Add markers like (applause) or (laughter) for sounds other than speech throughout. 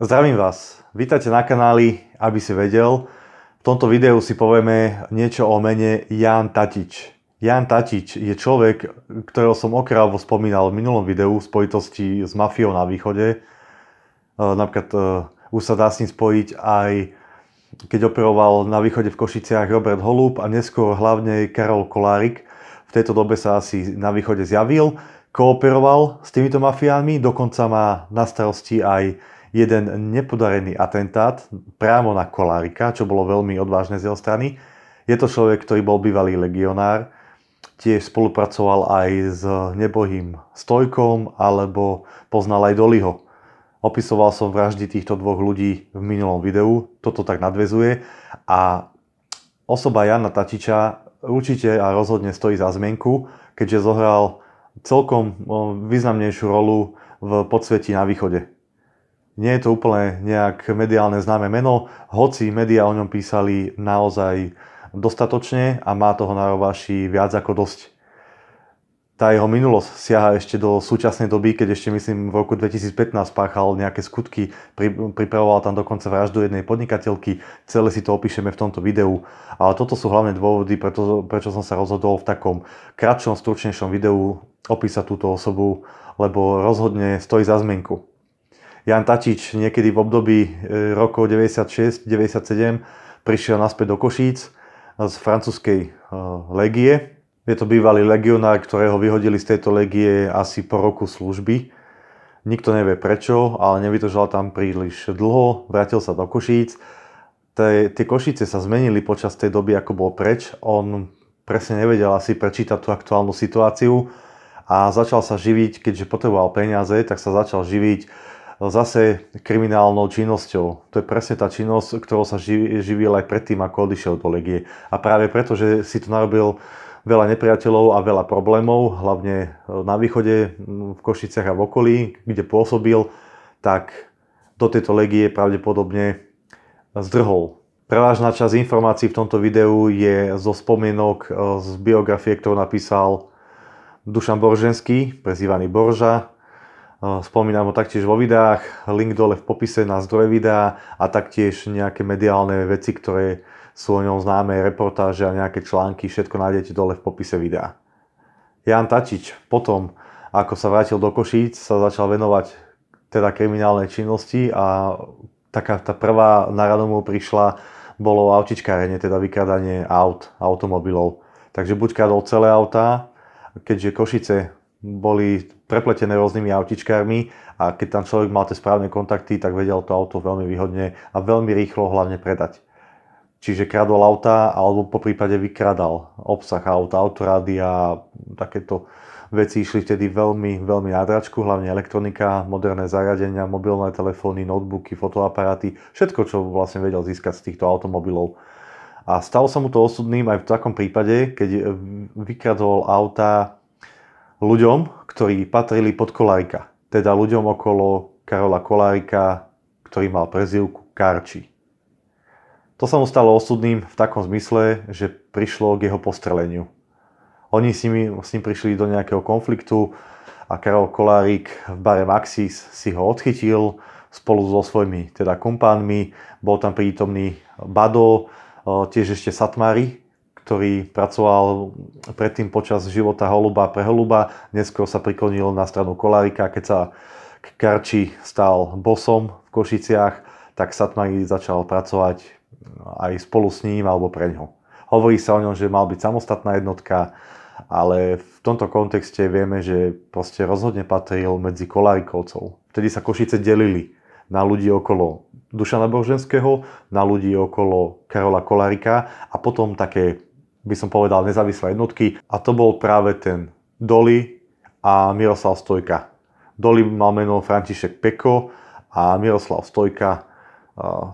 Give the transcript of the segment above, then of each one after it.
Zdravím vás, vítajte na kanáli, aby si vedel. V tomto videu si povieme niečo o mene Jan Tatič. Jan Tatič je človek, ktorého som okravo spomínal v minulom videu v spojitosti s mafiou na východe. E, napríklad e, už sa dá s ním spojiť aj keď operoval na východe v Košiciach Robert Holub a neskôr hlavne Karol Kolárik. V tejto dobe sa asi na východe zjavil, kooperoval s týmito mafiánmi, dokonca má na starosti aj jeden nepodarený atentát priamo na Kolárika, čo bolo veľmi odvážne z jeho strany. Je to človek, ktorý bol bývalý legionár, tiež spolupracoval aj s nebohým Stojkom alebo poznal aj Doliho. Opisoval som vraždy týchto dvoch ľudí v minulom videu, toto tak nadvezuje a osoba Jana Tatiča určite a rozhodne stojí za zmienku, keďže zohral celkom no, významnejšiu rolu v podsvetí na východe. Nie je to úplne nejak mediálne známe meno, hoci médiá o ňom písali naozaj dostatočne a má toho na rovaši viac ako dosť. Tá jeho minulosť siaha ešte do súčasnej doby, keď ešte myslím v roku 2015 páchal nejaké skutky, pripravoval tam dokonca vraždu jednej podnikateľky, celé si to opíšeme v tomto videu. Ale toto sú hlavné dôvody, preto, prečo som sa rozhodol v takom kratšom, stručnejšom videu opísať túto osobu, lebo rozhodne stojí za zmenku. Jan Tačič niekedy v období e, rokov 96-97 prišiel naspäť do Košíc z francúzskej e, legie. Je to bývalý legionár, ktorého vyhodili z tejto legie asi po roku služby. Nikto nevie prečo, ale nevydržal tam príliš dlho, vrátil sa do Košíc. Tie Košice sa zmenili počas tej doby, ako bol preč. On presne nevedel asi prečítať tú aktuálnu situáciu a začal sa živiť, keďže potreboval peniaze, tak sa začal živiť zase kriminálnou činnosťou. To je presne tá činnosť, ktorou sa živil aj predtým, ako odišiel do legie. A práve preto, že si tu narobil veľa nepriateľov a veľa problémov, hlavne e, na východe, v Košiciach a v okolí, kde pôsobil, tak do tejto legie pravdepodobne zdrhol. Prevážna časť informácií v tomto videu je zo spomienok e, z biografie, ktorú napísal Dušan Borženský, prezývaný Borža, No, spomínam ho taktiež vo videách, link dole v popise na zdroje videa a taktiež nejaké mediálne veci, ktoré sú o ňom známe, reportáže a nejaké články, všetko nájdete dole v popise videa. Jan Tačič potom, ako sa vrátil do Košíc, sa začal venovať teda kriminálnej činnosti a taká tá prvá na mu prišla bolo autičkárenie, teda vykradanie aut, automobilov. Takže buď kradol celé autá, keďže Košice boli prepletené rôznymi autičkármi a keď tam človek mal tie správne kontakty, tak vedel to auto veľmi výhodne a veľmi rýchlo hlavne predať. Čiže kradol auta alebo po prípade vykradal obsah auta, autorády a takéto veci išli vtedy veľmi, veľmi na dračku, hlavne elektronika, moderné zariadenia, mobilné telefóny, notebooky, fotoaparáty, všetko, čo vlastne vedel získať z týchto automobilov. A stalo sa mu to osudným aj v takom prípade, keď vykradol auta ľuďom, ktorí patrili pod Kolárika. Teda ľuďom okolo Karola Kolárika, ktorý mal prezivku Karči. To sa mu stalo osudným v takom zmysle, že prišlo k jeho postreleniu. Oni s nimi, s ním prišli do nejakého konfliktu a Karol Kolárik v bare Maxis si ho odchytil spolu so svojimi teda kompánmi. Bol tam prítomný Bado, eh, tiež ešte Satmári, ktorý pracoval predtým počas života holuba pre holuba, neskôr sa priklonil na stranu Kolárika, keď sa Karči stal bosom v Košiciach, tak Satmari začal pracovať no, aj spolu s ním alebo pre ňo. Hovorí sa o ňom, že mal byť samostatná jednotka, ale v tomto kontexte vieme, že proste rozhodne patril medzi Kolárikovcov. Vtedy sa Košice delili na ľudí okolo Dušana Boženského, na ľudí okolo Karola Kolárika a potom také by som povedal, nezávislé jednotky a to bol práve ten Doli a Miroslav Stojka. Doli mal meno František Peko a Miroslav Stojka.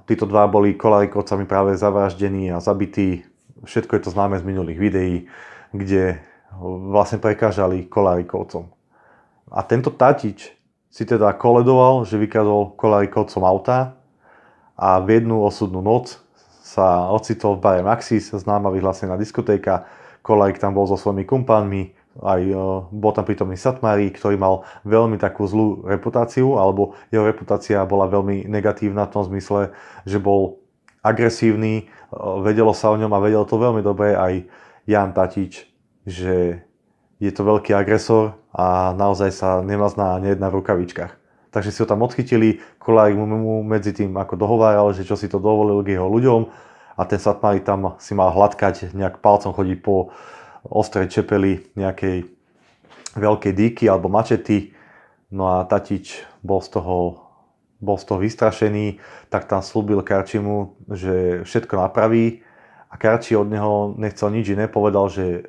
Títo dva boli kolarikovcami práve zavraždení a zabití. Všetko je to známe z minulých videí, kde vlastne prekážali kolarikovcom. A tento tatič si teda koledoval, že vykradol kolarikovcom auta a v jednu osudnú noc sa ocitol v Bayer Maxis, známa vyhlásená diskotéka. Kolajk tam bol so svojimi kumpánmi, aj e, bol tam prítomný Satmari, ktorý mal veľmi takú zlú reputáciu, alebo jeho reputácia bola veľmi negatívna v tom zmysle, že bol agresívny, e, vedelo sa o ňom a vedel to veľmi dobre aj Jan Tatič, že je to veľký agresor a naozaj sa nemazná ani jedna v rukavičkách takže si ho tam odchytili, Kolaj mu medzi tým ako dohováral, že čo si to dovolil k jeho ľuďom a ten Satmari tam si mal hladkať, nejak palcom chodí po ostrej čepeli nejakej veľkej dýky alebo mačety. No a Tatič bol z toho, bol z toho vystrašený, tak tam slúbil Karčimu, že všetko napraví a Karči od neho nechcel nič iné, povedal, že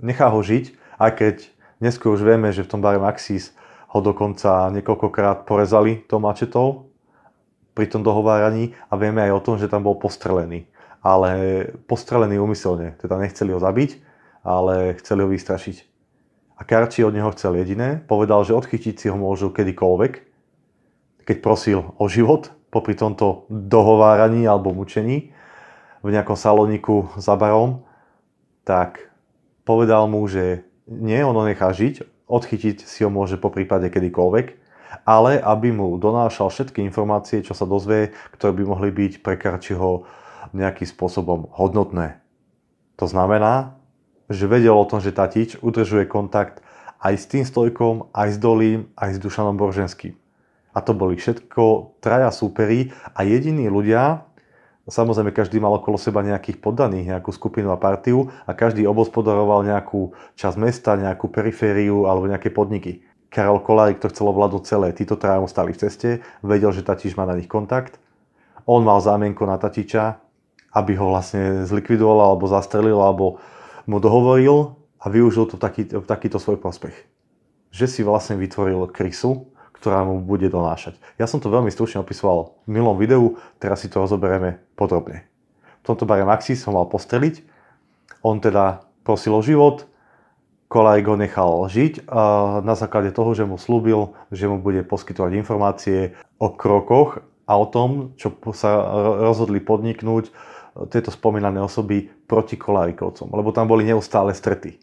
nechá ho žiť, aj keď neskôr už vieme, že v tom bare Maxis ho dokonca niekoľkokrát porezali to mačetou pri tom dohováraní a vieme aj o tom, že tam bol postrelený. Ale postrelený umyselne, teda nechceli ho zabiť, ale chceli ho vystrašiť. A Karči od neho chcel jediné, povedal, že odchytiť si ho môžu kedykoľvek, keď prosil o život popri tomto dohováraní alebo mučení v nejakom saloniku za barom, tak povedal mu, že nie, on ho nechá žiť, odchytiť si ho môže po prípade kedykoľvek, ale aby mu donášal všetky informácie, čo sa dozvie, ktoré by mohli byť pre Karčiho nejakým spôsobom hodnotné. To znamená, že vedel o tom, že Tatič udržuje kontakt aj s tým stojkom, aj s Dolím, aj s Dušanom Boženským. A to boli všetko traja súperi a jediní ľudia, Samozrejme, každý mal okolo seba nejakých poddaných, nejakú skupinu a partiu a každý obos nejakú časť mesta, nejakú perifériu alebo nejaké podniky. Karol Kolárik to chcel ovládnuť celé. Títo traja stali v ceste, vedel, že Tatič má na nich kontakt. On mal zámenko na Tatiča, aby ho vlastne zlikvidoval alebo zastrelil alebo mu dohovoril a využil to v, taký, v takýto svoj prospech. Že si vlastne vytvoril krysu, ktorá mu bude donášať. Ja som to veľmi stručne opisoval v minulom videu, teraz si to rozoberieme podrobne. V tomto bare Maxi som mal postreliť, on teda prosil o život, Kolaj ho nechal žiť a na základe toho, že mu slúbil, že mu bude poskytovať informácie o krokoch a o tom, čo sa rozhodli podniknúť e, tieto spomínané osoby proti Kolajkovcom, lebo tam boli neustále strety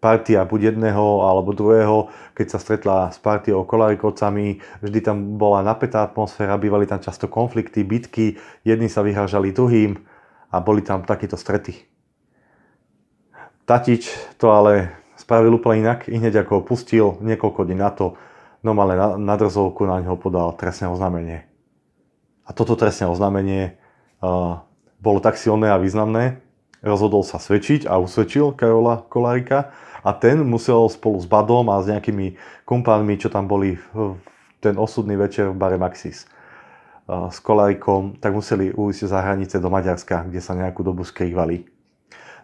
partia buď jedného alebo druhého, keď sa stretla s partiou kolarikovcami, vždy tam bola napätá atmosféra, bývali tam často konflikty, bitky, jedni sa vyhražali druhým a boli tam takéto strety. Tatič to ale spravil úplne inak, i hneď ako ho pustil, niekoľko dní na to, no ale na, drzovku na ňo podal trestné oznámenie. A toto trestné oznámenie uh, bolo tak silné a významné, rozhodol sa svedčiť a usvedčil Karola Kolárika, a ten musel spolu s Badom a s nejakými kumpánmi, čo tam boli ten osudný večer v bare Maxis uh, s kolajkom, tak museli uísť za hranice do Maďarska, kde sa nejakú dobu skrývali.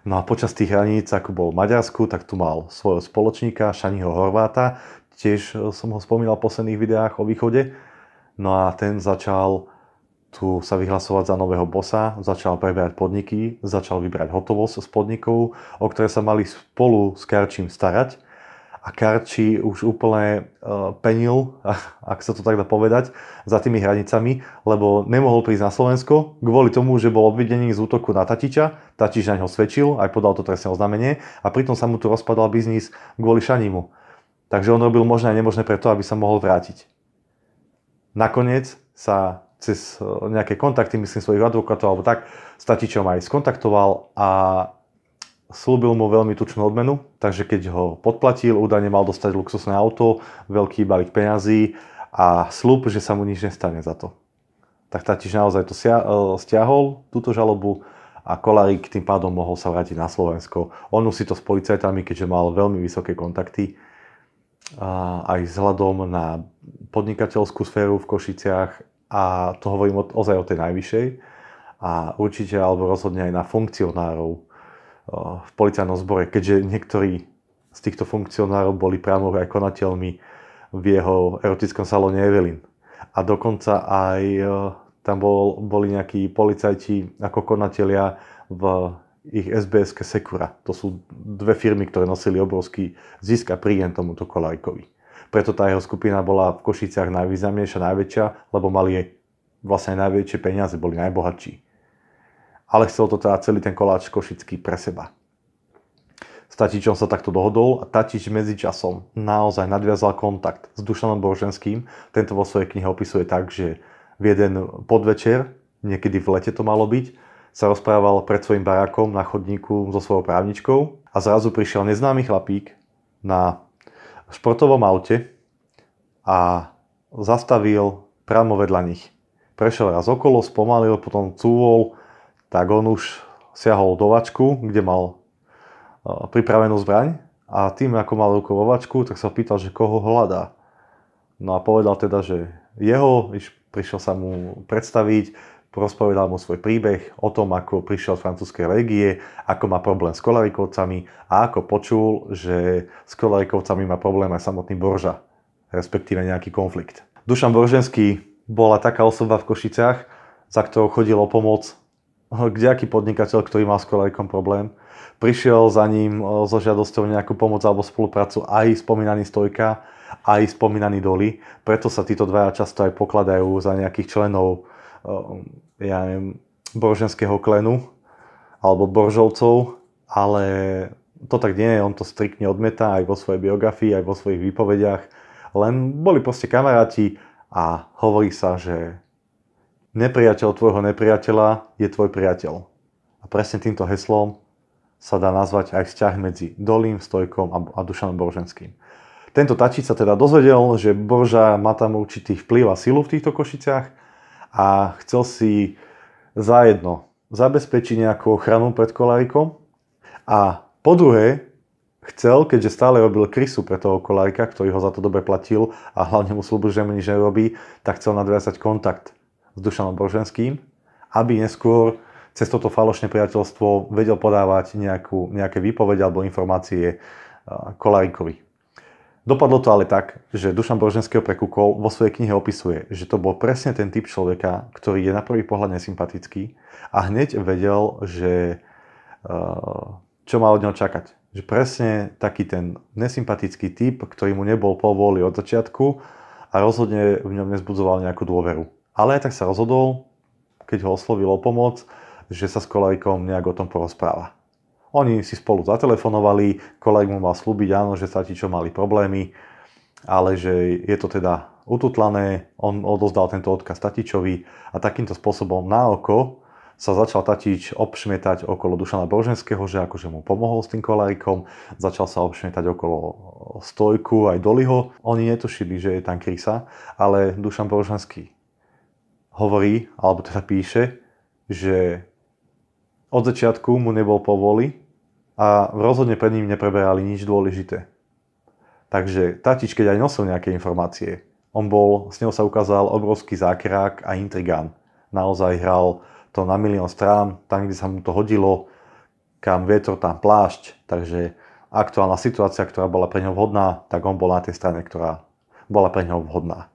No a počas tých hraníc, ako bol v Maďarsku, tak tu mal svojho spoločníka, Šaniho Horváta, tiež uh, som ho spomínal v posledných videách o východe. No a ten začal tu sa vyhlasovať za nového bossa, začal preberať podniky, začal vybrať hotovosť z podnikov, o ktoré sa mali spolu s Karčím starať. A Karči už úplne e, penil, (laughs) ak sa to tak dá povedať, za tými hranicami, lebo nemohol prísť na Slovensko kvôli tomu, že bol obvidený z útoku na Tatiča. Tatič na ňo svedčil, aj podal to trestné oznámenie a pritom sa mu tu rozpadal biznis kvôli Šanimu. Takže on robil možné a nemožné preto, aby sa mohol vrátiť. Nakoniec sa cez eh, nejaké kontakty, myslím, svojich advokátov alebo tak, s tatičom aj skontaktoval a slúbil mu veľmi tučnú odmenu, takže keď ho podplatil, údajne mal dostať luxusné auto, veľký balík peňazí a slúb, že sa mu nič nestane za to. Tak tatič naozaj to eh, stiahol, túto žalobu, a Kolarík tým pádom mohol sa vrátiť na Slovensko. On si to s policajtami, keďže mal veľmi vysoké kontakty, eh, aj vzhľadom na podnikateľskú sféru v Košiciach a to hovorím o, ozaj o tej najvyššej a určite alebo rozhodne aj na funkcionárov v policajnom zbore, keďže niektorí z týchto funkcionárov boli priamo aj konateľmi v jeho erotickom salóne Evelyn. A dokonca aj tam bol, boli nejakí policajti ako konatelia v ich SBSK Sekura. To sú dve firmy, ktoré nosili obrovský zisk a príjem tomuto Kolajkovi. Preto tá jeho skupina bola v Košiciach najvýznamnejšia, najväčšia, lebo mali vlastne najväčšie peniaze, boli najbohatší. Ale chcel to teda celý ten koláč košický pre seba. S Tatičom sa takto dohodol a Tatič medzičasom naozaj nadviazal kontakt s Dušanom Boženským. Tento vo svojej knihe opisuje tak, že v jeden podvečer, niekedy v lete to malo byť, sa rozprával pred svojim barákom na chodníku so svojou právničkou a zrazu prišiel neznámy chlapík na športovom aute a zastavil priamo vedľa nich. Prešiel raz okolo, spomalil, potom cúvol, tak on už siahol do vačku, kde mal e, pripravenú zbraň a tým, ako mal ruku vo vačku, tak sa pýtal, že koho hľadá. No a povedal teda, že jeho, prišiel sa mu predstaviť, rozpovedal mu svoj príbeh o tom, ako prišiel z francúzskej legie, ako má problém s kolarikovcami a ako počul, že s kolarikovcami má problém aj samotný Borža, respektíve nejaký konflikt. Dušan Borženský bola taká osoba v Košiciach, za ktorou chodil o pomoc kdejaký podnikateľ, ktorý mal s kolarikom problém. Prišiel za ním e, so žiadosťou nejakú pomoc alebo spoluprácu aj spomínaný Stojka, aj spomínaný Doli. Preto sa títo dvaja často aj pokladajú za nejakých členov ja neviem, boržanského klenu alebo boržovcov, ale to tak nie je, on to striktne odmeta aj vo svojej biografii, aj vo svojich výpovediach. Len boli proste kamaráti a hovorí sa, že nepriateľ tvojho nepriateľa je tvoj priateľ. A presne týmto heslom sa dá nazvať aj vzťah medzi Dolím, Stojkom a Dušanom Borženským. Tento tačí sa teda dozvedel, že Borža má tam určitý vplyv a silu v týchto Košiciach a chcel si zajedno zabezpečiť nejakú ochranu pred kolarikom a po druhé chcel, keďže stále robil krysu pre toho kolárika, ktorý ho za to dobre platil a hlavne mu slúbil, že nič nerobí, tak chcel nadviazať kontakt s Dušanom Boženským, aby neskôr cez toto falošné priateľstvo vedel podávať nejakú, nejaké výpovede alebo informácie Kolárikovi. Dopadlo to ale tak, že Dušan Broženského pre Kukol vo svojej knihe opisuje, že to bol presne ten typ človeka, ktorý je na prvý pohľad nesympatický a hneď vedel, že eh, čo mal od neho čakať. Že presne taký ten nesympatický typ, ktorý mu nebol po vôli od začiatku a rozhodne v ňom nezbudzoval nejakú dôveru. Ale aj tak sa rozhodol, keď ho oslovil o pomoc, že sa s kolarikom nejak o tom porozpráva. Oni si spolu zatelefonovali, kolega mu mal slúbiť, áno, že čo mali problémy, ale že je to teda ututlané, on odozdal tento odkaz Tatičovi a takýmto spôsobom na oko sa začal Tatič obšmietať okolo Dušana Broženského, že akože mu pomohol s tým kolárikom, začal sa obšmietať okolo Stojku aj Doliho. Oni netušili, že je tam krysa, ale Dušan Broženský hovorí, alebo teda píše, že od začiatku mu nebol povoli, a rozhodne pred ním nepreberali nič dôležité. Takže tatič, keď aj nosil nejaké informácie, on bol, s ňou sa ukázal obrovský zákrák a intrigán. Naozaj hral to na milión strán, tam, kde sa mu to hodilo, kam vietor, tam plášť, takže aktuálna situácia, ktorá bola pre ňo vhodná, tak on bol na tej strane, ktorá bola pre ňo vhodná.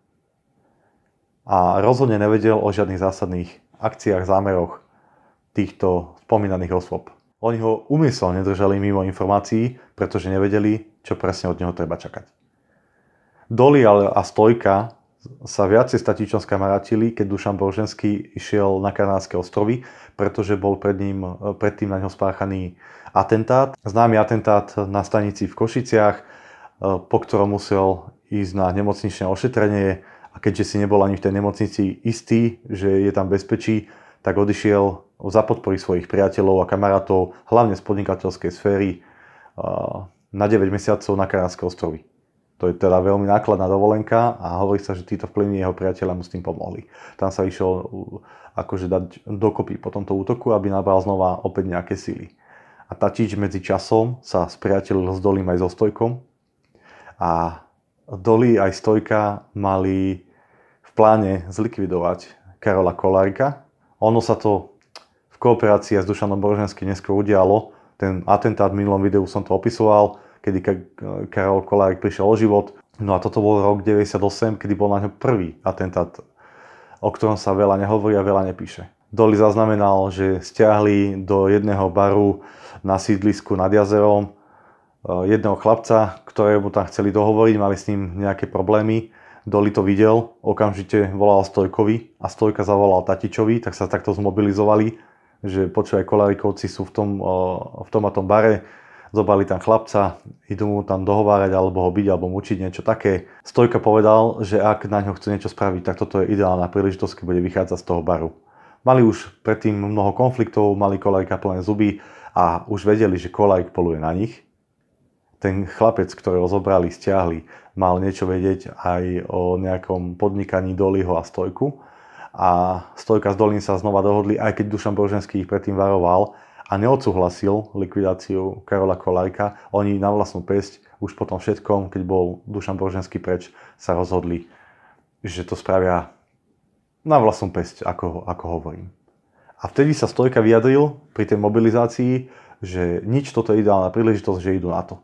A rozhodne nevedel o žiadnych zásadných akciách, zámeroch týchto spomínaných osôb. Oni ho umyselne držali mimo informácií, pretože nevedeli, čo presne od neho treba čakať. Doli a Stojka sa viacej statičom skamarátili, keď Dušan Boženský išiel na Kanárske ostrovy, pretože bol pred ním, predtým na ňo spáchaný atentát. Známy atentát na stanici v Košiciach, po ktorom musel ísť na nemocničné ošetrenie a keďže si nebol ani v tej nemocnici istý, že je tam bezpečí, tak odišiel za podpory svojich priateľov a kamarátov, hlavne z podnikateľskej sféry, na 9 mesiacov na Kanárske ostrovy. To je teda veľmi nákladná dovolenka a hovorí sa, že títo vplyvní jeho priateľa mu s tým pomohli. Tam sa išiel akože dať dokopy po tomto útoku, aby nabral znova opäť nejaké sily. A Tatič medzi časom sa spriatelil s Dolím aj so Stojkom a dolí aj Stojka mali v pláne zlikvidovať Karola Kolárika, ono sa to v kooperácii s Dušanom Boženským neskôr udialo. Ten atentát v minulom videu som to opisoval, kedy Karol Kolárik prišiel o život. No a toto bol rok 98, kedy bol na ňo prvý atentát, o ktorom sa veľa nehovorí a veľa nepíše. Doli zaznamenal, že stiahli do jedného baru na sídlisku nad jazerom eh, jedného chlapca, ktorému tam chceli dohovoriť, mali s ním nejaké problémy Doli to videl, okamžite volal Stojkovi a Stojka zavolal Tatičovi, tak sa takto zmobilizovali, že počúvaj, Kolarikovci sú v tom, eh, v tom a tom bare, zobali tam chlapca, idú mu tam dohovárať alebo ho byť alebo mučiť, niečo také. Stojka povedal, že ak na ňo chcú niečo spraviť, tak toto je ideálna príležitosť, keď bude vychádzať z toho baru. Mali už predtým mnoho konfliktov, mali Kolajka plné zuby a už vedeli, že Kolajk poluje na nich ten chlapec, ktorého zobrali, stiahli, mal niečo vedieť aj o nejakom podnikaní dolího a Stojku. A Stojka s Dolím sa znova dohodli, aj keď Dušan Boženský ich predtým varoval a neodsúhlasil likvidáciu Karola Kolárka. Oni na vlastnú pesť už potom všetkom, keď bol Dušan Boženský preč, sa rozhodli, že to spravia na vlastnú pesť, ako, ako hovorím. A vtedy sa Stojka vyjadril pri tej mobilizácii, že nič toto je ideálna príležitosť, že idú na to.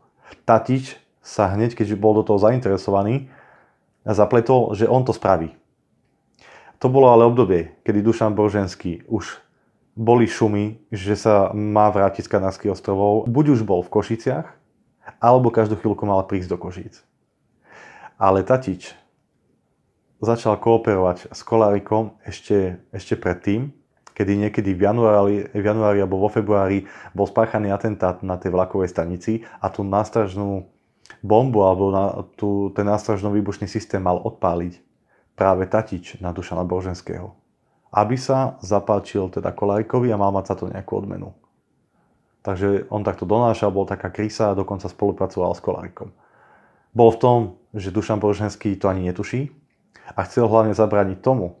Tatič sa hneď, keď bol do toho zainteresovaný, zapletol, že on to spraví. To bolo ale obdobie, kedy Dušan Boženský už boli šumy, že sa má vrátiť z Kanárskych ostrovov. Buď už bol v Košiciach, alebo každú chvíľku mal prísť do Košíc. Ale Tatič začal kooperovať s Kolárikom ešte, ešte predtým, kedy niekedy v januári, v januári alebo vo februári bol spáchaný atentát na tej vlakovej stanici a tú nástražnú bombu alebo na tú, ten nástražnú výbušný systém mal odpáliť práve Tatič na Dušana Boženského. Aby sa zapáčil teda Kolárikovi a mal mať sa to nejakú odmenu. Takže on takto donášal, bol taká krísa a dokonca spolupracoval s Kolárikom. Bol v tom, že Dušan Boženský to ani netuší a chcel hlavne zabrániť tomu,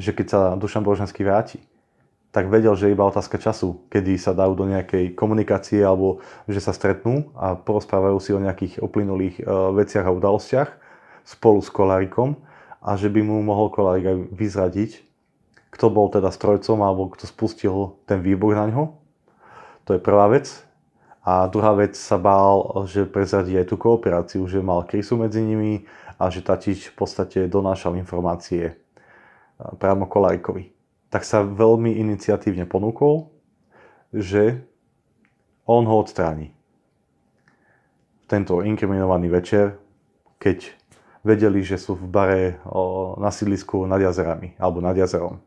že keď sa Dušan Boženský vráti, tak vedel, že iba otázka času, kedy sa dajú do nejakej komunikácie alebo že sa stretnú a porozprávajú si o nejakých uplynulých e, veciach a udalostiach spolu s Kolárikom a že by mu mohol Kolárik aj vyzradiť, kto bol teda strojcom alebo kto spustil ten výbuch na ňo. To je prvá vec. A druhá vec sa bál, že prezradí aj tú kooperáciu, že mal krysu medzi nimi a že Tatič v podstate donášal informácie e, priamo Kolárikovi tak sa veľmi iniciatívne ponúkol, že on ho odstráni. Tento inkriminovaný večer, keď vedeli, že sú v bare o, na sídlisku nad jazerami, alebo nad jazerom.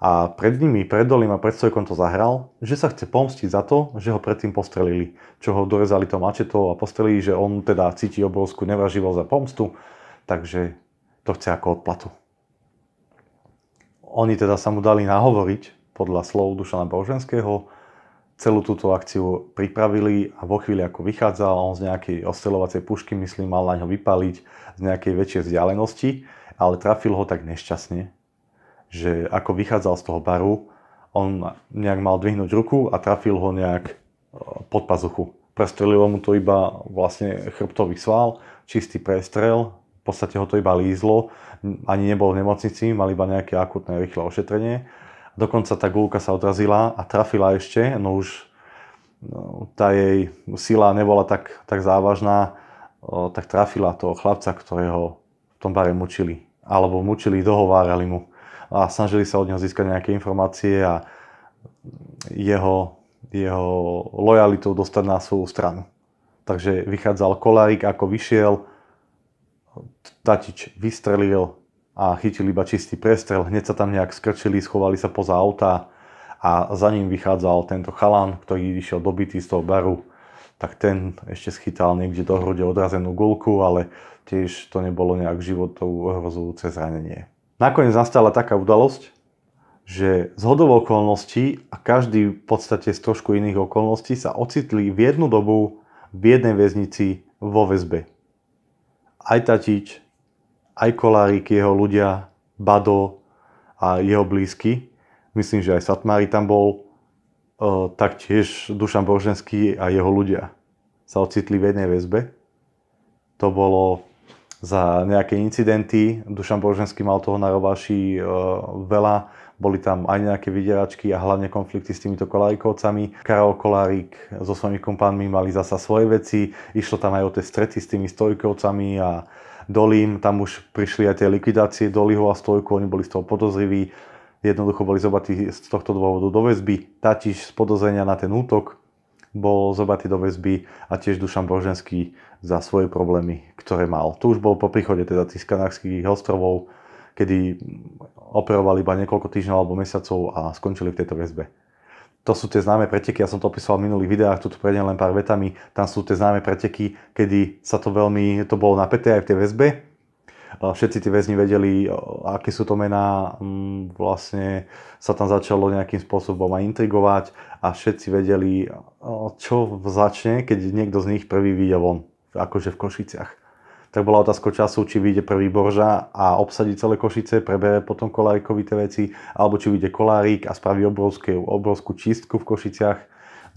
A pred nimi, pred dolím a pred stojkom to zahral, že sa chce pomstiť za to, že ho predtým postrelili, čo ho dorezali to mačetou a postrelili, že on teda cíti obrovskú nevraživosť za pomstu, takže to chce ako odplatu oni teda sa mu dali nahovoriť podľa slov Dušana Boženského, celú túto akciu pripravili a vo chvíli, ako vychádzal, on z nejakej ostelovacej pušky, myslím, mal na ňo vypaliť z nejakej väčšej vzdialenosti, ale trafil ho tak nešťastne, že ako vychádzal z toho baru, on nejak mal dvihnúť ruku a trafil ho nejak e, pod pazuchu. Prestrelilo mu to iba vlastne chrbtový sval, čistý prestrel, podstate ho to iba lízlo, ani nebol v nemocnici, mal iba nejaké akutné rýchle ošetrenie. Dokonca tá gulka sa odrazila a trafila ešte, no už no, tá jej sila nebola tak, tak závažná, tak trafila toho chlapca, ktorého v tom bare mučili. Alebo mučili, dohovárali mu a snažili sa od neho získať nejaké informácie a jeho, jeho lojalitu dostať na svoju stranu. Takže vychádzal kolárik, ako vyšiel, Tatič vystrelil a chytil iba čistý prestrel. Hneď sa tam nejak skrčili, schovali sa poza auta a za ním vychádzal tento chalan, ktorý išiel dobitý z toho baru. Tak ten ešte schytal niekde do hrude odrazenú gulku, ale tiež to nebolo nejak životov ohrozujúce zranenie. Nakoniec nastala taká udalosť, že z hodov okolností a každý v podstate z trošku iných okolností sa ocitli v jednu dobu v jednej väznici vo väzbe aj Tatič, aj Kolárik, jeho ľudia, Bado a jeho blízky. Myslím, že aj Satmári tam bol. E, taktiež Dušan Boženský a jeho ľudia sa ocitli v jednej väzbe. To bolo za nejaké incidenty. Dušan Boženský mal toho na Rováši e, veľa boli tam aj nejaké vydieračky a hlavne konflikty s týmito kolajkovcami. Karol Kolárik so svojimi kumpánmi mali zasa svoje veci. Išlo tam aj o tie strety s tými stojkovcami a Dolím, tam už prišli aj tie likvidácie Doliho a Stojku, oni boli z toho podozriví. Jednoducho boli zobatí z tohto dôvodu do väzby. tatiž z podozrenia na ten útok bol zobatý do väzby a tiež Dušan Broženský za svoje problémy, ktoré mal. Tu už bol po príchode teda tých kanárských ostrovov kedy operovali iba niekoľko týždňov alebo mesiacov a skončili v tejto väzbe. To sú tie známe preteky, ja som to opísal v minulých videách, tu prejdem len pár vetami, tam sú tie známe preteky, kedy sa to veľmi, to bolo napäté aj v tej väzbe. Všetci tí väzni vedeli, aké sú to mená, mm, vlastne sa tam začalo nejakým spôsobom aj intrigovať a všetci vedeli, čo začne, keď niekto z nich prvý vyjde von, akože v Košiciach tak bola otázka času, či vyjde prvý Borža a obsadí celé Košice, prebere potom kolárikovité veci, alebo či vyjde Kolárik a spraví obrovské, obrovskú čistku v Košiciach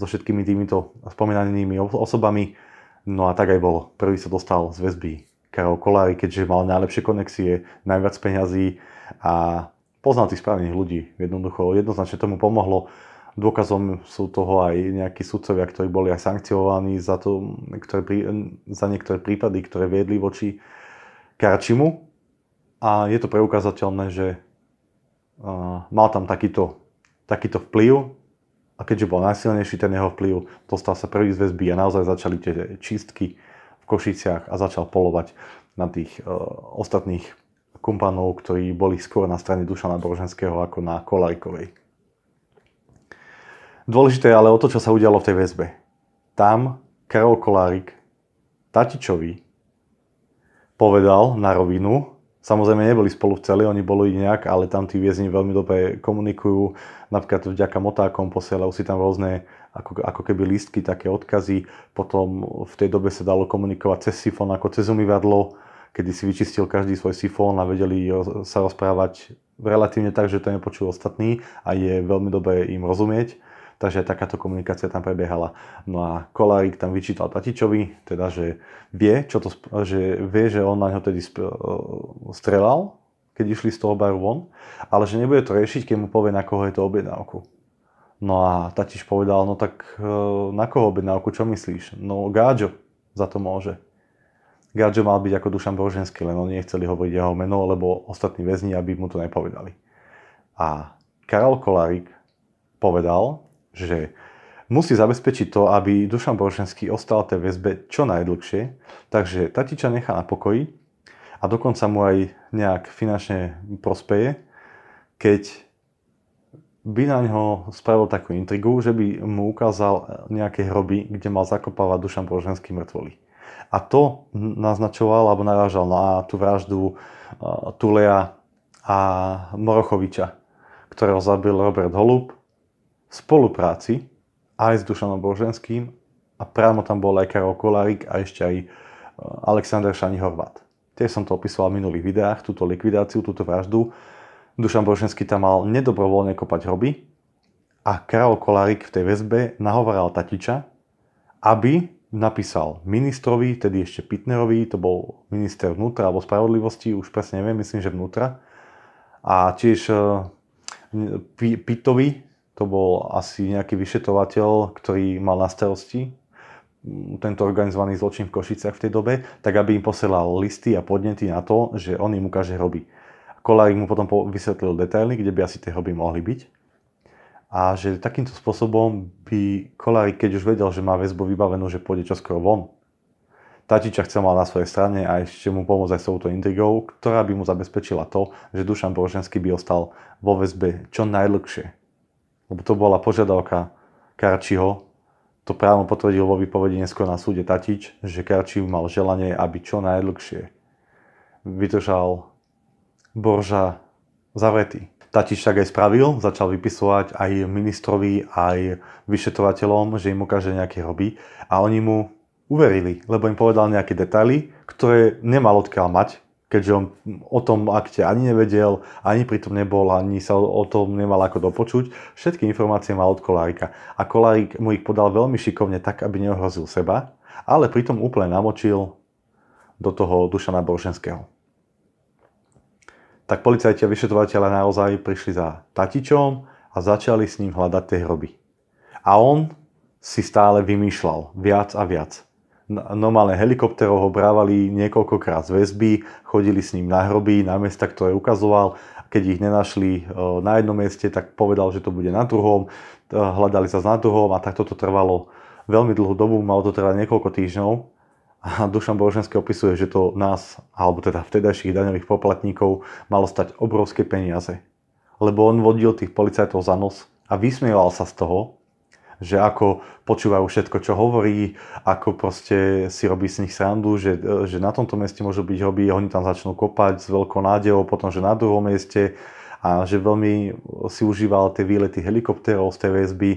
so všetkými týmito spomínanými osobami. No a tak aj bolo. Prvý sa dostal z väzby Karol Kolári, keďže mal najlepšie konexie, najviac peňazí a poznal tých správnych ľudí. Jednoducho, jednoznačne tomu pomohlo Dôkazom sú toho aj nejakí sudcovia, ktorí boli aj sankciovaní za, to, ktoré, za niektoré prípady, ktoré viedli voči Karčimu. A je to preukázateľné, že mal tam takýto, takýto vplyv a keďže bol najsilnejší ten jeho vplyv, dostal sa prvý z väzby a naozaj začali tie čistky v Košiciach a začal polovať na tých uh, ostatných kumpanov, ktorí boli skôr na strane Dušana Broženského ako na Kolarikovej. Dôležité je ale o to, čo sa udialo v tej väzbe. Tam Karol Kolárik Tatičovi povedal na rovinu, samozrejme neboli spolu v celi, oni boli nejak, ale tam tí viezni veľmi dobre komunikujú, napríklad vďaka motákom posielajú si tam rôzne ako, ako keby lístky, také odkazy, potom v tej dobe sa dalo komunikovať cez sifón ako cez umývadlo, kedy si vyčistil každý svoj sifón a vedeli sa rozprávať relatívne tak, že to nepočul ostatní a je veľmi dobre im rozumieť. Takže takáto komunikácia tam prebiehala. No a Kolárik tam vyčítal Tatičovi, teda, že vie, čo to, že vie, že on na ňo tedy strelal, keď išli z toho baru von, ale že nebude to riešiť, keď mu povie, na koho je to objednávku. No a Tatič povedal, no tak e, na koho objednávku, čo myslíš? No Gáďo za to môže. Gáďo mal byť ako Dušan Broženský, len oni nechceli hovoriť jeho meno, lebo ostatní väzni, aby mu to nepovedali. A Karol Kolárik povedal, že musí zabezpečiť to, aby Dušan Boženský ostal tej väzbe čo najdlhšie, takže Tatiča nechá na pokoji a dokonca mu aj nejak finančne prospeje, keď by na ňo spravil takú intrigu, že by mu ukázal nejaké hroby, kde mal zakopávať Dušan Boženský mŕtvoly. A to naznačoval alebo narážal na tú vraždu Tulea a Morochoviča, ktorého zabil Robert Holub spolupráci aj s Dušanom Boženským a priamo tam bol aj Karol Kolárik a ešte aj e, Aleksandr Šani Horvat. Tiež som to opisoval v minulých videách, túto likvidáciu, túto vraždu. Dušan Boženský tam mal nedobrovoľne kopať hroby a Karol Kolárik v tej väzbe nahovoral Tatiča, aby napísal ministrovi, tedy ešte Pitnerovi, to bol minister vnútra alebo spravodlivosti, už presne neviem, myslím, že vnútra. A tiež e, Pitovi, to bol asi nejaký vyšetovateľ, ktorý mal na starosti mm, tento organizovaný zločin v Košicách v tej dobe, tak aby im posielal listy a podnety na to, že on im ukáže hroby. Kolárik mu potom vysvetlil detaily, kde by asi tie hroby mohli byť. A že takýmto spôsobom by Kolárik, keď už vedel, že má väzbu vybavenú, že pôjde čoskoro von, Tatiča chcel mal na svojej strane a ešte mu pomôcť aj s touto intrigou, ktorá by mu zabezpečila to, že Dušan Broženský by ostal vo väzbe čo najdlhšie lebo to bola požiadavka Karčiho, to právom potvrdil vo výpovedi neskôr na súde Tatič, že Karčí mal želanie, aby čo najdlhšie vydržal Borža zavretý. Tatič tak aj spravil, začal vypisovať aj ministrovi, aj vyšetrovateľom, že im ukáže nejaké hobby a oni mu uverili, lebo im povedal nejaké detaily, ktoré nemal odkiaľ mať, keďže on o tom akte ani nevedel, ani pritom nebol, ani sa o tom nemal ako dopočuť. Všetky informácie mal od Kolárika. A Kolárik mu ich podal veľmi šikovne tak, aby neohrozil seba, ale pritom úplne namočil do toho Dušana Borženského. Tak policajti a vyšetrovateľe naozaj prišli za Tatičom a začali s ním hľadať tie hroby. A on si stále vymýšľal viac a viac normálne no helikopterov ho brávali niekoľkokrát z väzby, chodili s ním na hroby, na miesta, ktoré ukazoval. Keď ich nenašli eh, na jednom mieste, tak povedal, že to bude na druhom. Eh, hľadali sa na druhom a takto to trvalo veľmi dlhú dobu, malo to trvať niekoľko týždňov. A Dušan Boroženský opisuje, že to nás, alebo teda vtedajších daňových poplatníkov, malo stať obrovské peniaze. Lebo on vodil tých policajtov za nos a vysmieval sa z toho, že ako počúvajú všetko, čo hovorí, ako proste si robí s nich srandu, že, že na tomto meste môžu byť hobby, oni tam začnú kopať s veľkou nádejou, potom, že na druhom mieste a že veľmi si užíval tie výlety helikoptérov z tej väzby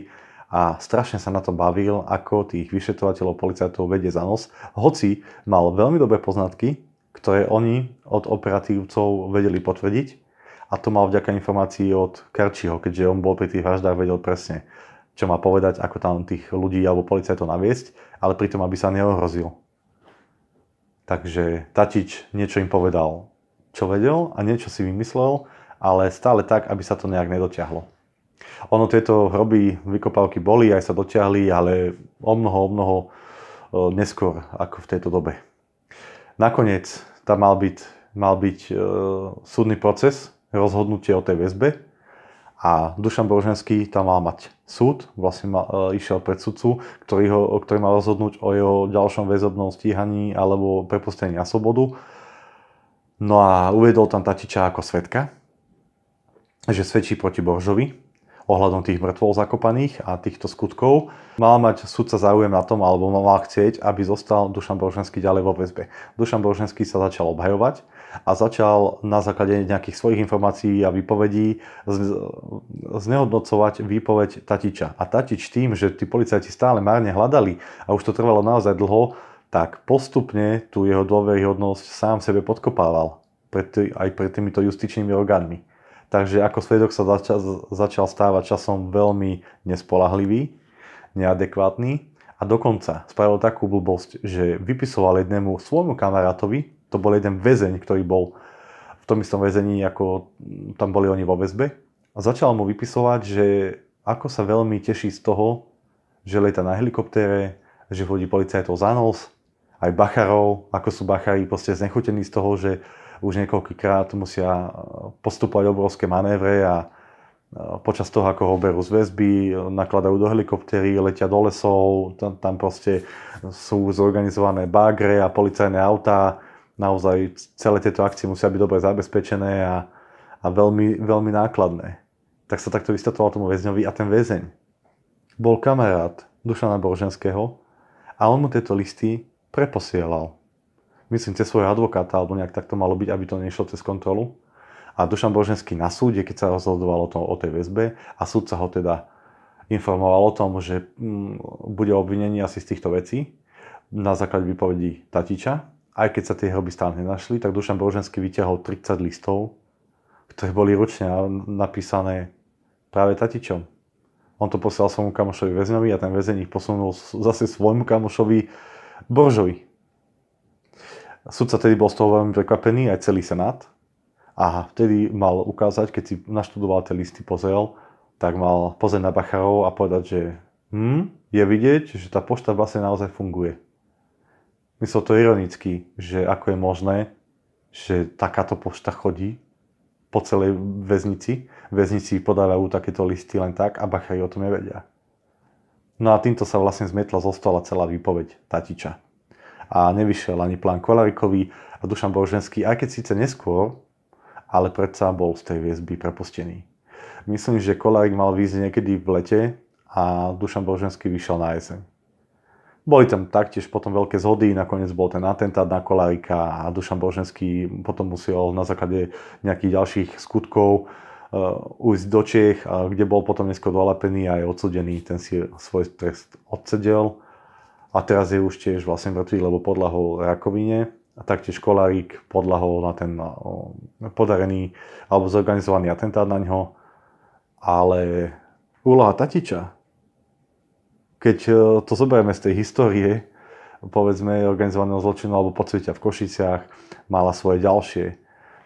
a strašne sa na to bavil, ako tých vyšetrovateľov, policajtov vedie za nos, hoci mal veľmi dobré poznatky, ktoré oni od operatívcov vedeli potvrdiť a to mal vďaka informácií od karčího, keďže on bol pri tých vraždách vedel presne čo má povedať, ako tam tých ľudí alebo policajtov naviesť, ale pritom, aby sa neohrozil. Takže Tatič niečo im povedal, čo vedel a niečo si vymyslel, ale stále tak, aby sa to nejak nedotiahlo. Ono tieto hroby, vykopávky boli, aj sa dotiahli, ale o mnoho, o mnoho e, neskôr ako v tejto dobe. Nakoniec tam mal byť, mal byť e, súdny proces, rozhodnutie o tej väzbe a Dušan Boženský tam mal mať súd, vlastne ma, e, išiel pred sudcu, ktorý, ho, ktorý mal rozhodnúť o jeho ďalšom väzobnom stíhaní alebo prepustení na slobodu. No a uvedol tam Tatiča ako svetka, že svedčí proti Boržovi ohľadom tých mŕtvol zakopaných a týchto skutkov. Mal mať sudca záujem na tom, alebo mal chcieť, aby zostal Dušan boženský ďalej vo väzbe. Dušan boženský sa začal obhajovať a začal na základe nejakých svojich informácií a výpovedí znehodnocovať výpoveď Tatiča. A Tatič tým, že tí policajti stále márne hľadali a už to trvalo naozaj dlho, tak postupne tú jeho dôveryhodnosť sám sebe podkopával pred tý, aj pred týmito justičnými orgánmi. Takže ako svedok sa začal, začal stávať časom veľmi nespolahlivý, neadekvátny a dokonca spravil takú blbosť, že vypisoval jednému svojmu kamarátovi to bol jeden väzeň, ktorý bol v tom istom väzení, ako tam boli oni vo väzbe. A začal mu vypisovať, že ako sa veľmi teší z toho, že leta na helikoptére, že vodí policajtov za nos, aj bacharov, ako sú bachari proste znechutení z toho, že už niekoľkýkrát musia eh, postupovať obrovské manévre a eh, počas toho, ako ho berú z väzby, nakladajú do helikoptery, letia do lesov, tam, tam proste sú zorganizované bagre a policajné autá, naozaj celé tieto akcie musia byť dobre zabezpečené a, a veľmi, veľmi nákladné. Tak sa takto vystatoval tomu väzňovi a ten väzeň bol kamarát Dušana Borženského a on mu tieto listy preposielal. Myslím, cez svojho advokáta, alebo nejak takto malo byť, aby to nešlo cez kontrolu. A Dušan Boženský na súde, keď sa rozhodovalo o, o tej väzbe a súdca ho teda informoval o tom, že mm, bude obvinený asi z týchto vecí na základe výpovedí Tatiča, aj keď sa tie hroby stále nenašli, tak Dušan Boženský vyťahol 30 listov, ktoré boli ručne napísané práve tatičom. On to poslal svojmu kamošovi väzňovi a ten väzeň ich posunul zase svojmu kamošovi Boržovi. Sudca tedy bol z toho veľmi prekvapený, aj celý senát. A vtedy mal ukázať, keď si naštudoval tie listy, pozrel, tak mal pozrieť na Bacharov a povedať, že hm, je vidieť, že tá pošta vlastne naozaj funguje. Myslel to ironicky, že ako je možné, že takáto pošta chodí po celej väznici. Väznici podávajú takéto listy len tak a bachari o tom nevedia. No a týmto sa vlastne zmietla zo stola celá výpoveď Tatiča. A nevyšiel ani plán Kolarikovi a Dušan Boženský, aj keď síce neskôr, ale predsa bol z tej väzby prepustený. Myslím, že Kolarik mal výjsť niekedy v lete a Dušan Boženský vyšiel na jeseň. Boli tam taktiež potom veľké zhody, nakoniec bol ten atentát na Kolárika a Dušan Boženský potom musel na základe nejakých ďalších skutkov e, ujsť do Čech, kde bol potom neskôr dolapený a aj odsudený, ten si svoj trest odsedel a teraz je už tiež vlastne mŕtvý, lebo podlahol rakovine a taktiež Kolárik podlahol na ten podarený alebo zorganizovaný atentát na ňo, ale úloha Tatiča keď e, to zoberieme z tej histórie, povedzme organizovaného zločinu alebo podsvetia v Košiciach, mala svoje ďalšie,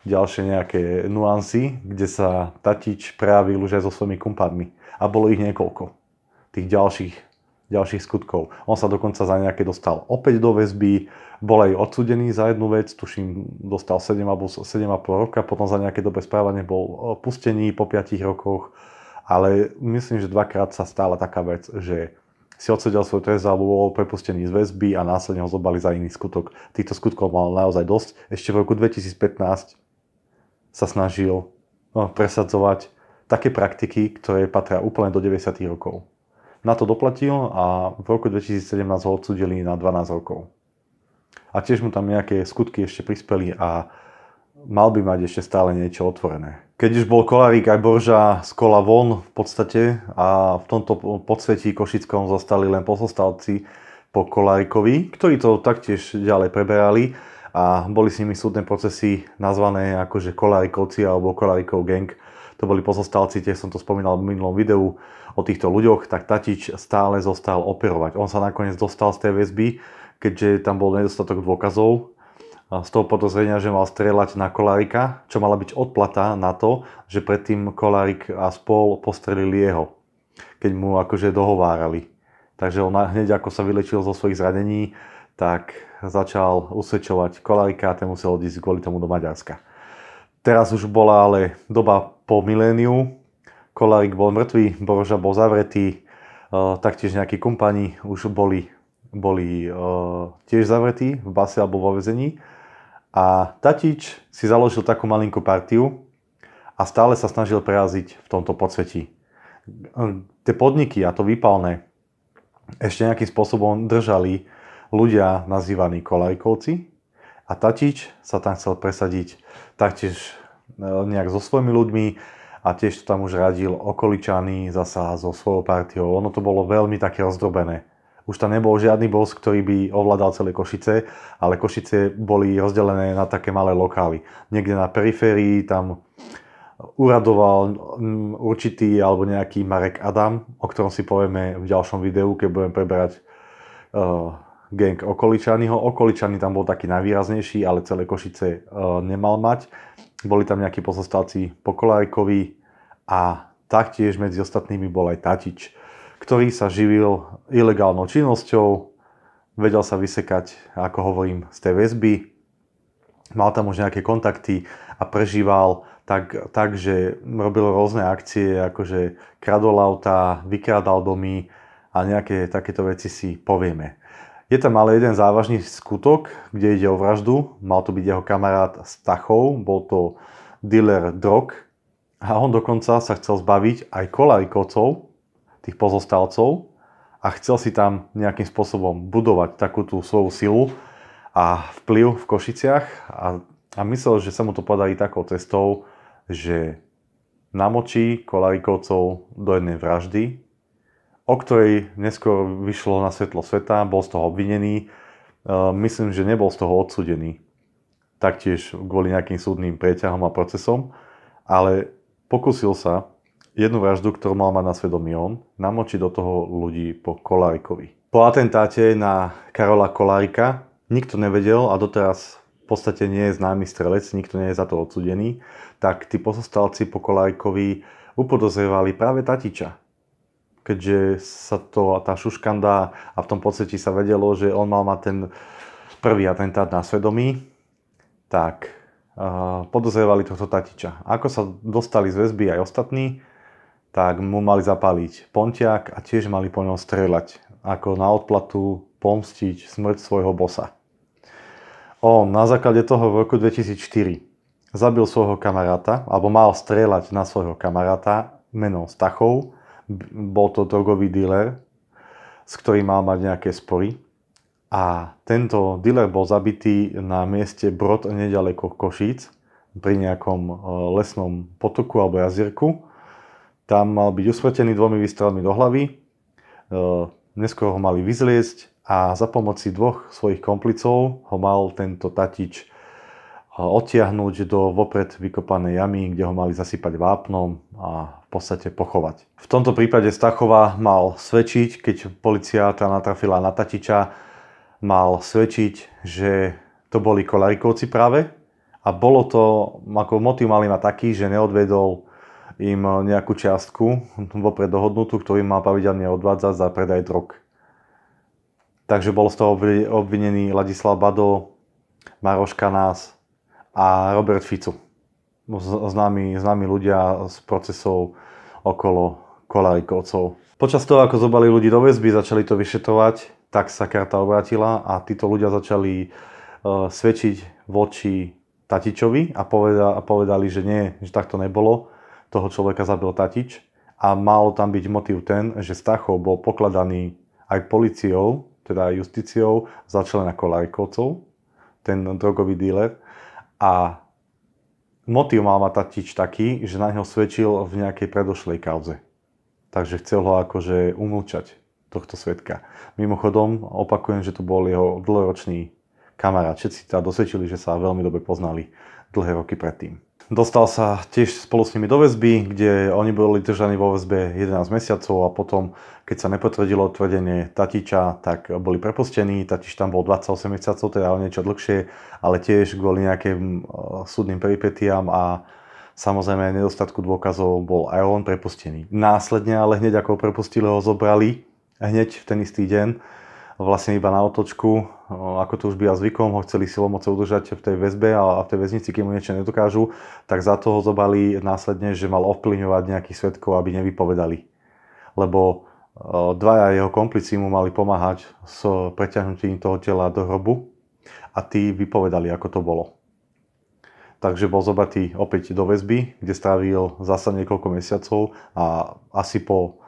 ďalšie nejaké nuancy, kde sa Tatič prejavil už aj so svojimi kumpánmi. A bolo ich niekoľko, tých ďalších, ďalších skutkov. On sa dokonca za nejaké dostal opäť do väzby, bol aj odsudený za jednu vec, tuším, dostal 7 alebo 7,5 roka, potom za nejaké dobre správanie bol pustený po 5 rokoch, ale myslím, že dvakrát sa stala taká vec, že si odsedel svoj trest za bol prepustený z väzby a následne ho zobali za iný skutok. Týchto skutkov mal naozaj dosť. Ešte v roku 2015 sa snažil no, presadzovať také praktiky, ktoré patria úplne do 90. rokov. Na to doplatil a v roku 2017 ho odsudili na 12 rokov. A tiež mu tam nejaké skutky ešte prispeli a mal by mať ešte stále niečo otvorené. Keď už bol Kolárik aj Borža z kola von v podstate a v tomto podsvetí Košickom zostali len pozostalci po Kolárikovi, ktorí to taktiež ďalej preberali a boli s nimi súdne procesy nazvané akože Kolárikovci alebo Kolárikov gang. To boli pozostalci, tiež som to spomínal v minulom videu o týchto ľuďoch, tak Tatič stále zostal operovať. On sa nakoniec dostal z tej väzby, keďže tam bol nedostatok dôkazov z toho podozrenia, že mal strieľať na Kolárika, čo mala byť odplata na to, že predtým Kolárik a spol postrelili jeho, keď mu akože dohovárali. Takže on hneď ako sa vylečil zo svojich zranení, tak začal usvedčovať Kolárika a ten musel odísť kvôli tomu do Maďarska. Teraz už bola ale doba po miléniu, Kolárik bol mŕtvý, Boroža bol zavretý, e, taktiež nejakí kumpani už boli, boli e, tiež zavretí v base alebo vo vezení a tatič si založil takú malinkú partiu a stále sa snažil preraziť v tomto podsvetí. Hm, tie podniky a to výpalné ešte nejakým spôsobom držali ľudia nazývaní kolajkovci a tatič sa tam chcel presadiť taktiež e, nejak so svojimi ľuďmi a tiež to tam už radil okoličaný zasa so svojou partiou. Ono to bolo veľmi také rozdrobené už tam nebol žiadny boss, ktorý by ovládal celé Košice, ale Košice boli rozdelené na také malé lokály. Niekde na periférii, tam uradoval mm, určitý alebo nejaký Marek Adam, o ktorom si povieme v ďalšom videu, keď budeme preberať uh, gang Okoličanyho. Okoličany tam bol taký najvýraznejší, ale celé Košice uh, nemal mať. Boli tam nejakí pozostalci Pokolárkovi a taktiež medzi ostatnými bol aj Tatič ktorý sa živil ilegálnou činnosťou, vedel sa vysekať, ako hovorím, z tej väzby, mal tam už nejaké kontakty a prežíval tak, tak že robil rôzne akcie, akože kradol auta, vykradal domy a nejaké takéto veci si povieme. Je tam ale jeden závažný skutok, kde ide o vraždu. Mal to byť jeho kamarát Stachov, bol to dealer drog a on dokonca sa chcel zbaviť aj kolarikovcov, tých pozostalcov a chcel si tam nejakým spôsobom budovať takú tú svoju silu a vplyv v Košiciach a, a myslel, že sa mu to podarí takou cestou, že namočí Kolarikovcov do jednej vraždy, o ktorej neskôr vyšlo na svetlo sveta, bol z toho obvinený, e, myslím, že nebol z toho odsudený. Taktiež kvôli nejakým súdnym preťahom a procesom, ale pokusil sa jednu vraždu, ktorú mal mať na svedomí on, namočí do toho ľudí po Kolárikovi. Po atentáte na Karola Kolárika nikto nevedel a doteraz v podstate nie je známy strelec, nikto nie je za to odsudený, tak tí pozostalci po Kolárikovi upodozrievali práve Tatiča, keďže sa to, tá šuškanda a v tom podstate sa vedelo, že on mal mať ten prvý atentát na svedomí, tak uh, podozrievali tohto Tatiča. Ako sa dostali z väzby aj ostatní, tak mu mali zapáliť pontiak a tiež mali po ňom strieľať, ako na odplatu pomstiť smrť svojho bosa. On na základe toho v roku 2004 zabil svojho kamaráta, alebo mal strieľať na svojho kamaráta menom Stachov, bol to drogový dealer, s ktorým mal mať nejaké spory. A tento dealer bol zabitý na mieste Brod nedaleko Košíc pri nejakom e, lesnom potoku alebo jazierku tam mal byť usvetený dvomi výstrelmi do hlavy. E, Neskôr ho mali vyzliesť a za pomoci dvoch svojich komplicov ho mal tento tatič e, odtiahnuť do vopred vykopanej jamy, kde ho mali zasypať vápnom a v podstate pochovať. V tomto prípade Stachova mal svedčiť, keď policia tá natrafila na Tatiča, mal svedčiť, že to boli kolarikovci práve a bolo to, ako motiv mali na taký, že neodvedol im eh, nejakú čiastku vopred dohodnutú, ktorý mal pravidelne odvádzať za predaj drog. Takže bol z toho obvinený Ladislav Bado, Maroš Kanás a Robert Ficu. Známi, známi ľudia z procesov okolo Kolarikovcov. Počas toho, ako zobali ľudí do väzby, začali to vyšetrovať, tak sa karta obratila a títo ľudia začali e, svedčiť voči Tatičovi a, poveda, a povedali, že nie, že takto nebolo toho človeka zabil Tatič a mal tam byť motiv ten, že Stachov bol pokladaný aj policiou, teda aj justíciou, za člena Kolajkovcov, ten drogový díler. A motiv mal mať Tatič taký, že na ňo svedčil v nejakej predošlej kauze. Takže chcel ho akože umlčať tohto svetka. Mimochodom, opakujem, že to bol jeho dlhoročný kamarát. Všetci sa dosvedčili, že sa veľmi dobre poznali dlhé roky predtým. Dostal sa tiež spolu s nimi do väzby, kde oni boli držaní vo väzbe 11 mesiacov a potom, keď sa nepotvrdilo tvrdenie Tatiča, tak boli prepustení. Tatič tam bol 28 mesiacov, teda o niečo dlhšie, ale tiež kvôli nejakým e, súdnym peripetiam a samozrejme nedostatku dôkazov bol aj on prepustený. Následne ale hneď ako prepustili ho zobrali, hneď v ten istý deň vlastne iba na otočku, ako to už býva zvykom, ho chceli silomocou udržať v tej väzbe a v tej väznici, keď mu niečo nedokážu, tak za to ho zobali následne, že mal ovplyňovať nejakých svetkov, aby nevypovedali. Lebo dvaja jeho komplici mu mali pomáhať s preťahnutím toho tela do hrobu a tí vypovedali, ako to bolo. Takže bol zobratý opäť do väzby, kde strávil zasa niekoľko mesiacov a asi po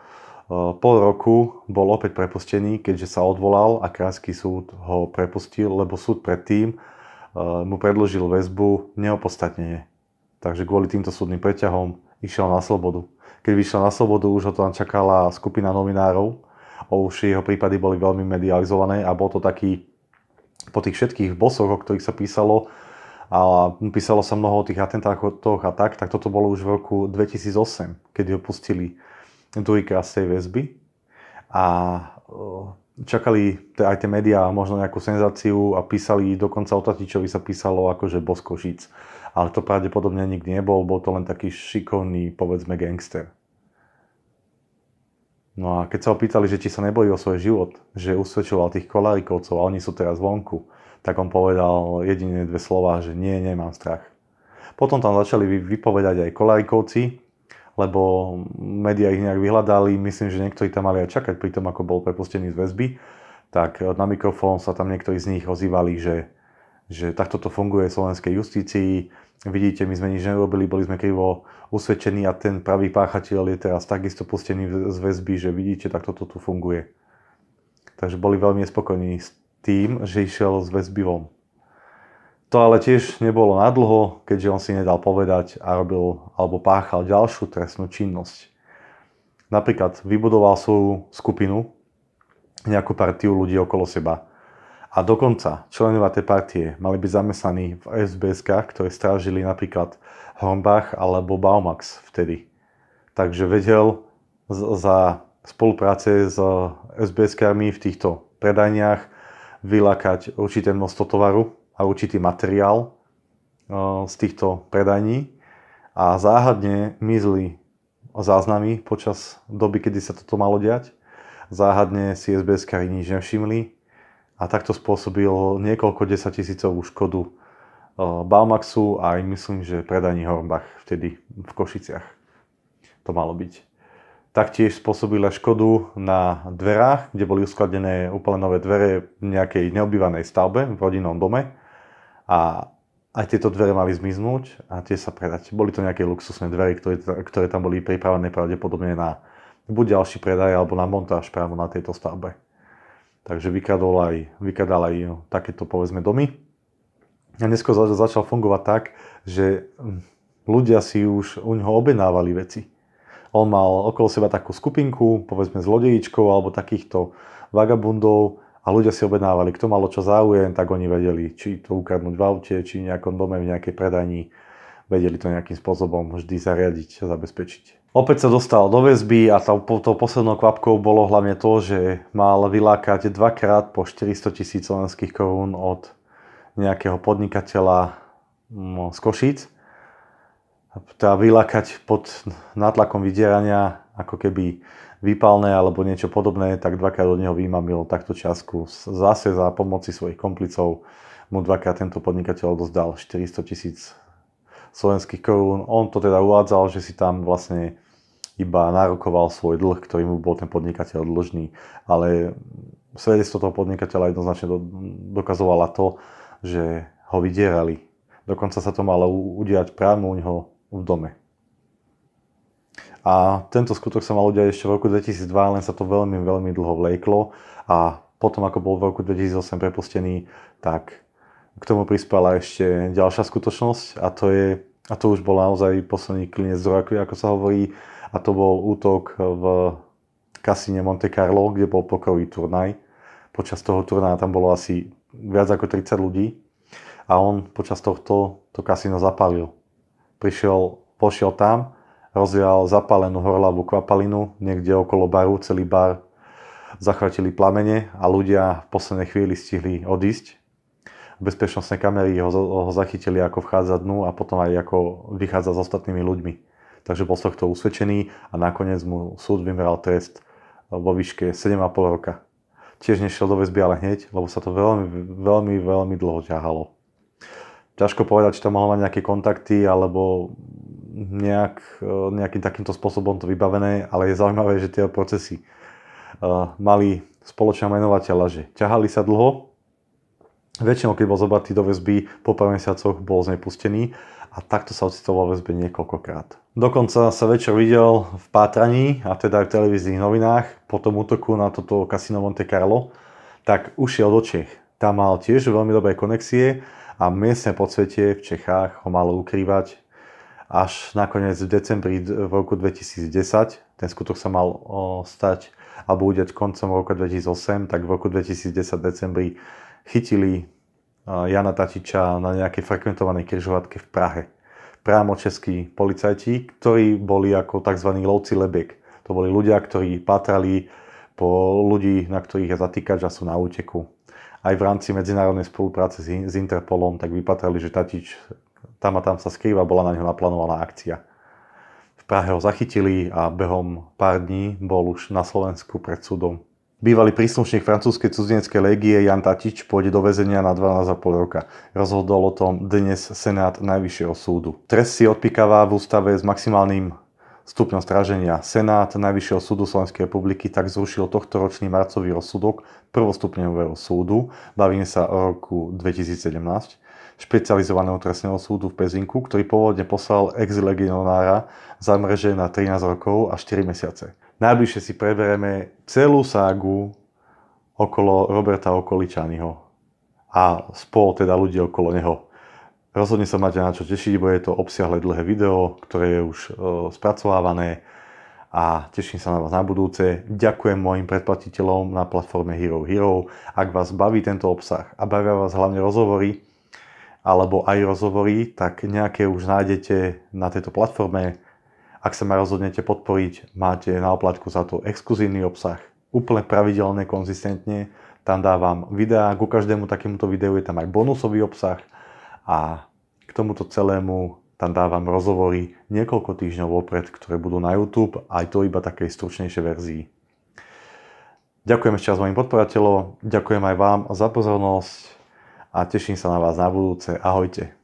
Pol roku bol opäť prepustený, keďže sa odvolal a krajský súd ho prepustil, lebo súd predtým e, mu predložil väzbu neopostatnenie. Takže kvôli týmto súdnym preťahom išiel na slobodu. Keď vyšiel na slobodu, už ho tam čakala skupina novinárov. Už jeho prípady boli veľmi medializované a bol to taký po tých všetkých bosoch, o ktorých sa písalo, a písalo sa mnoho o tých atentátoch a tak, tak toto bolo už v roku 2008, keď ho pustili druhý tej väzby a čakali aj tie médiá možno nejakú senzáciu a písali, dokonca o Tatičovi sa písalo akože bos Ale to pravdepodobne nikdy nebol, bol to len taký šikovný, povedzme, gangster. No a keď sa ho pýtali, že či sa nebojí o svoj život, že usvedčoval tých kolárikovcov a oni sú teraz vonku, tak on povedal jedine dve slova, že nie, nemám strach. Potom tam začali vypovedať aj kolárikovci, lebo médiá ich nejak vyhľadali, myslím, že niektorí tam mali aj čakať pri tom, ako bol prepustený z väzby, tak eh, na mikrofón sa tam niektorí z nich ozývali, že, že takto to funguje v slovenskej justícii, vidíte, my sme nič nerobili, boli sme krivo usvedčení a ten pravý páchateľ je teraz takisto pustený z väzby, že vidíte, takto to tu funguje. Takže boli veľmi spokojní s tým, že išiel z väzby von. To ale tiež nebolo nadlho, keďže on si nedal povedať a robil alebo páchal ďalšiu trestnú činnosť. Napríklad vybudoval svoju skupinu, nejakú partiu ľudí okolo seba. A dokonca členovia tej partie mali byť zamestnaní v sbs ktoré strážili napríklad Hornbach alebo Baumax vtedy. Takže vedel za spolupráce s sbs v týchto predajniach vylákať určité množstvo tovaru, a určitý materiál eh, z týchto predajní a záhadne mizli záznamy počas doby, kedy sa toto malo diať. Záhadne si SBS nič nevšimli a takto spôsobil niekoľko desatisícovú škodu eh, Baumaxu a aj myslím, že predajní Hornbach vtedy v Košiciach to malo byť. Taktiež spôsobila škodu na dverách, kde boli uskladené úplne nové dvere v nejakej neobývanej stavbe v rodinnom dome a aj tieto dvere mali zmiznúť a tie sa predať. Boli to nejaké luxusné dvere, ktoré, ktoré tam boli pripravené pravdepodobne na buď ďalší predaj alebo na montáž právo na tejto stavbe. Takže vykradol aj, vykradal aj no, takéto povedzme domy. A neskôr začal fungovať tak, že hm, ľudia si už u neho objednávali veci. On mal okolo seba takú skupinku, povedzme zlodejičkov alebo takýchto vagabundov, a ľudia si objednávali, kto malo čo záujem, tak oni vedeli, či to ukradnúť v aute, či v nejakom dome, v nejakej predaní, vedeli to nejakým spôsobom vždy zariadiť a zabezpečiť. Opäť sa dostal do väzby a tou, poslednou kvapkou bolo hlavne to, že mal vylákať dvakrát po 400 tisíc slovenských korún od nejakého podnikateľa no, z Košíc. Teda vylákať pod nátlakom vydierania ako keby výpalné alebo niečo podobné, tak dvakrát od neho vymamil takto čiasku. Zase za pomoci svojich komplicov mu dvakrát tento podnikateľ dozdal 400 tisíc slovenských korún. On to teda uvádzal, že si tam vlastne iba nárokoval svoj dlh, ktorý mu bol ten podnikateľ dlžný. Ale svedectvo toho podnikateľa jednoznačne dokazovala to, že ho vydierali. Dokonca sa to malo udiať práve u neho v dome. A tento skutok sa mal udiať ešte v roku 2002, len sa to veľmi, veľmi dlho vlejklo. a potom, ako bol v roku 2008 prepustený, tak k tomu prispela ešte ďalšia skutočnosť a to je, a to už bol naozaj posledný klinec z rakvy, ako sa hovorí, a to bol útok v kasíne Monte Carlo, kde bol pokrový turnaj. Počas toho turnaja tam bolo asi viac ako 30 ľudí a on počas tohto to kasíno zapálil. Prišiel, pošiel tam, rozvial zapálenú horľavú kvapalinu niekde okolo baru, celý bar zachvatili plamene a ľudia v poslednej chvíli stihli odísť. Bezpečnostné kamery ho, ho zachytili, ako vchádza dnu a potom aj ako vychádza s ostatnými ľuďmi. Takže bol z tohto usvedčený a nakoniec mu súd vymeral trest vo výške 7,5 roka. Tiež nešiel do väzby ale hneď, lebo sa to veľmi, veľmi, veľmi dlho ťahalo. Ťažko povedať, či to mal mať nejaké kontakty, alebo nejak, e, nejakým takýmto spôsobom to vybavené, ale je zaujímavé, že tie procesy e, mali spoločná menovateľa, že ťahali sa dlho, väčšinou keď bol zobratý do väzby, po pár mesiacoch bol z nej pustený a takto sa ocitol vo väzbe niekoľkokrát. Dokonca sa večer videl v Pátraní a teda aj v televíznych novinách po tom útoku na toto kasino Monte Carlo, tak ušiel do Čech. Tam mal tiež veľmi dobré konexie a miestne po svete v Čechách ho malo ukrývať až nakoniec v decembri v roku 2010, ten skutok sa mal stať alebo udiať koncom roka 2008, tak v roku 2010 decembri chytili Jana Tatiča na nejakej frekventovanej križovatke v Prahe. Prámo českí policajti, ktorí boli ako tzv. lovci lebiek. To boli ľudia, ktorí patrali po ľudí, na ktorých je zatýkač a sú na úteku. Aj v rámci medzinárodnej spolupráce s Interpolom tak vypatrali, že Tatič tam a tam sa skrýva, bola na neho naplánovaná akcia. V Prahe ho zachytili a behom pár dní bol už na Slovensku pred súdom. Bývalý príslušník francúzskej cudzineckej légie Jan Tatič pôjde do väzenia na 12,5 roka. Rozhodol o tom dnes Senát Najvyššieho súdu. Trest si odpikáva v ústave s maximálnym stupňom stráženia Senát Najvyššieho súdu Slovenskej republiky tak zrušil ročný marcový rozsudok prvostupňového súdu. Bavíme sa o roku 2017 špecializovaného trestného súdu v Pezinku, ktorý pôvodne poslal ex-legionára mreže na 13 rokov a 4 mesiace. Najbližšie si prebereme celú ságu okolo Roberta Okoličányho a spol teda ľudí okolo neho. Rozhodne sa máte na čo tešiť, bo je to obsiahle dlhé video, ktoré je už e, spracovávané a teším sa na vás na budúce. Ďakujem mojim predplatiteľom na platforme Hero Hero. Ak vás baví tento obsah a bavia vás hlavne rozhovory, alebo aj rozhovory, tak nejaké už nájdete na tejto platforme. Ak sa ma rozhodnete podporiť, máte na oplatku za to exkluzívny obsah, úplne pravidelne, konzistentne. Tam dávam videá, ku každému takémuto videu je tam aj bonusový obsah a k tomuto celému tam dávam rozhovory niekoľko týždňov vopred, ktoré budú na YouTube, aj to iba takej stručnejšej verzii. Ďakujem ešte raz mojim podporateľom, ďakujem aj vám za pozornosť a teším sa na vás na budúce. Ahojte.